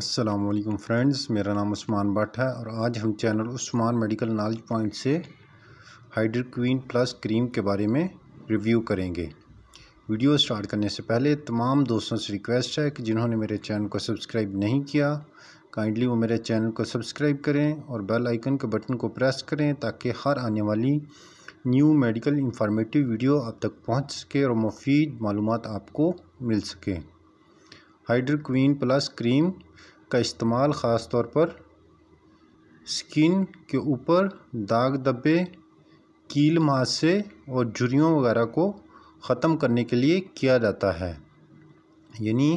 Aslam friends मेरा नाम उस्मान भट्ट है और आज हम channel Usman medical knowledge point से हाइड्रोक्वीन प्लस क्रीम के बारे में रिव्यू करेंगे वीडियो स्टार्ट करने से पहले तमाम दोस्तों से रिक्वेस्ट है कि जिन्होंने मेरे चैनल को सब्सक्राइब नहीं किया काइंडली वो मेरे चैनल को सब्सक्राइब करें और बेल आइकन के बटन को प्रेस करें ताकि हर आने वाली न्यू मेडिकल इंफॉर्मेटिव वीडियो आप तक पहुँच सके और मुफीद मालूम आपको मिल सकें हाइड्रोक्वीन प्लस क्रीम का इस्तेमाल ख़ास तौर पर स्किन के ऊपर दाग दबे कील मासे और झुरियों वगैरह को ख़त्म करने के लिए किया जाता है यानी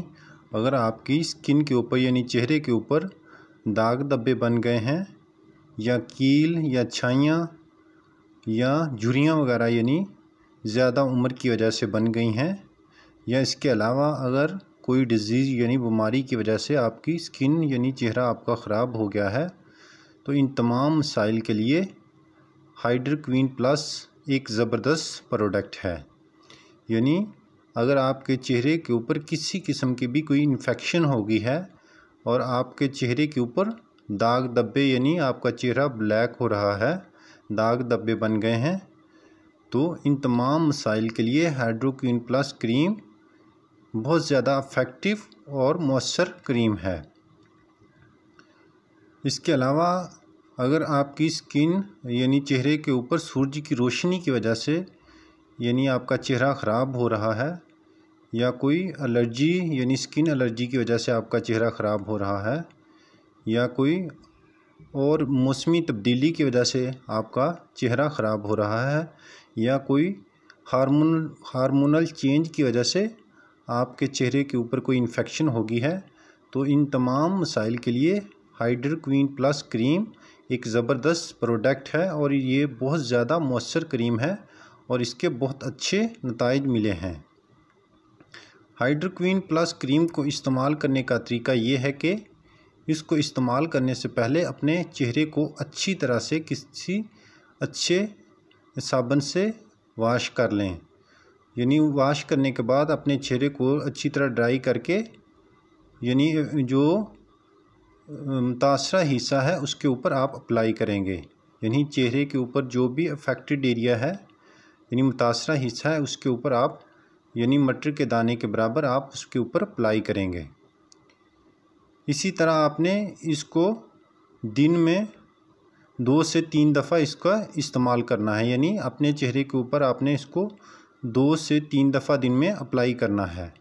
अगर आपकी स्किन के ऊपर यानी चेहरे के ऊपर दाग दबे बन गए हैं या कील या छाइयाँ या झुरियाँ वगैरह यानी ज़्यादा उम्र की वजह से बन गई हैं या इसके अलावा अगर कोई डिजीज़ यानी बीमारी की वजह से आपकी स्किन यानी चेहरा आपका ख़राब हो गया है तो इन तमाम मसाइल के लिए हाइड्रोक्वीन प्लस एक ज़बरदस्त प्रोडक्ट है यानी अगर आपके चेहरे के ऊपर किसी किस्म की भी कोई इन्फेक्शन हो गई है और आपके चेहरे के ऊपर दाग धब्बे यानी आपका चेहरा ब्लैक हो रहा है दाग धब्बे बन गए हैं तो इन तमाम मसाइल के लिए हाइड्रोक्वीन प्लस क्रीम बहुत ज़्यादा अफेक्टिव और मौसर क्रीम है इसके अलावा अगर आपकी स्किन यानी चेहरे के ऊपर सूरज की रोशनी की वजह से यानी आपका चेहरा ख़राब हो रहा है या कोई एलर्जी यानी स्किन एलर्जी की वजह से आपका चेहरा ख़राब हो रहा है या कोई और मौसमी तब्दीली की वजह से आपका चेहरा ख़राब हो रहा है या कोई हार्मोन हार्मोनल चेंज की वजह से आपके चेहरे के ऊपर कोई इन्फेक्शन होगी है तो इन तमाम मसाइल के लिए हाइड्रोक्वीन प्लस क्रीम एक ज़बरदस्त प्रोडक्ट है और ये बहुत ज़्यादा मौसर क्रीम है और इसके बहुत अच्छे नतज मिले हैं हाइड्रोक्वीन प्लस क्रीम को इस्तेमाल करने का तरीका ये है कि इसको इस्तेमाल करने से पहले अपने चेहरे को अच्छी तरह से किसी अच्छे साबन से वाश कर लें यानी वाश करने के बाद अपने चेहरे को अच्छी तरह ड्राई करके यानी जो मुतासरा हिस्सा है उसके ऊपर आप अप्लाई करेंगे यानी चेहरे के ऊपर जो भी अफेक्टेड एरिया है यानी मुतासरा हिस्सा है उसके ऊपर आप यानी मटर के दाने के बराबर आप उसके ऊपर अप्लाई करेंगे इसी तरह आपने इसको दिन में दो से तीन दफ़ा इसका इस्तेमाल करना है यानी अपने चेहरे के ऊपर आपने इसको दो से तीन दफ़ा दिन में अप्लाई करना है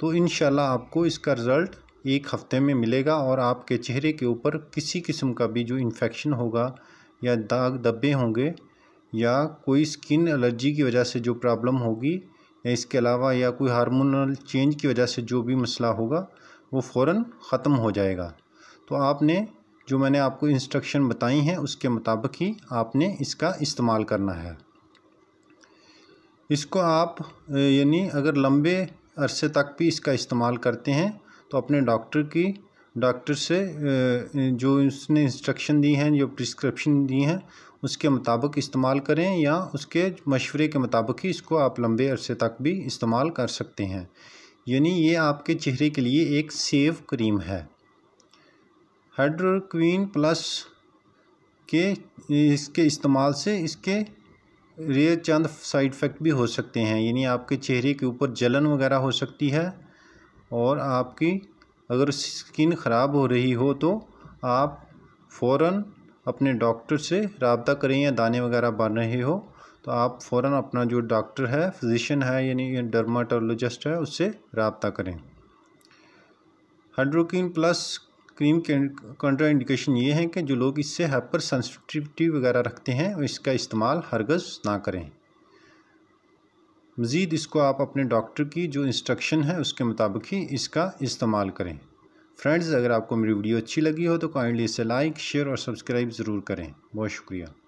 तो इन आपको इसका रिज़ल्ट एक हफ़्ते में मिलेगा और आपके चेहरे के ऊपर किसी किस्म का भी जो इन्फेक्शन होगा या दाग धब्बे होंगे या कोई स्किन एलर्जी की वजह से जो प्रॉब्लम होगी या इसके अलावा या कोई हार्मोनल चेंज की वजह से जो भी मसला होगा वो फ़ौर ख़त्म हो जाएगा तो आपने जो मैंने आपको इंस्ट्रक्शन बताई हैं उसके मुताबिक ही आपने इसका इस्तेमाल करना है इसको आप यानी अगर लंबे अरसे तक भी इसका इस्तेमाल करते हैं तो अपने डॉक्टर की डॉक्टर से जो उसने इंस्ट्रक्शन दी हैं जो प्रिस्क्रिप्शन दी हैं उसके मुताबिक इस्तेमाल करें या उसके मशवरे के मुताबिक ही इसको आप लंबे अरसे तक भी इस्तेमाल कर सकते हैं यानी ये आपके चेहरे के लिए एक सेव क्रीम है हाइड्रोक्वीन प्लस के इसके इस्तेमाल से इसके ये चंद साइड इफ़ेक्ट भी हो सकते हैं यानी आपके चेहरे के ऊपर जलन वगैरह हो सकती है और आपकी अगर स्किन ख़राब हो रही हो तो आप फ़ौर अपने डॉक्टर से रबता करें या दाने वगैरह बन रहे हो तो आप फ़ौर अपना जो डॉक्टर है फिजिशन है यानी डर्माटोलोजिस्ट है उससे रबता करें हाइड्रोकिन प्लस क्रीम के कंट्रा इंडिकेशन ये हैं कि जो लोग इससे हाइपर सेंसिटिविटी वगैरह रखते हैं और इसका इस्तेमाल हरगज़ ना करें मज़ीद इसको आप अपने डॉक्टर की जो इंस्ट्रक्शन है उसके मुताबिक ही इसका इस्तेमाल करें फ्रेंड्स अगर आपको मेरी वीडियो अच्छी लगी हो तो काइंडली इसे लाइक शेयर और सब्सक्राइब ज़रूर करें बहुत शुक्रिया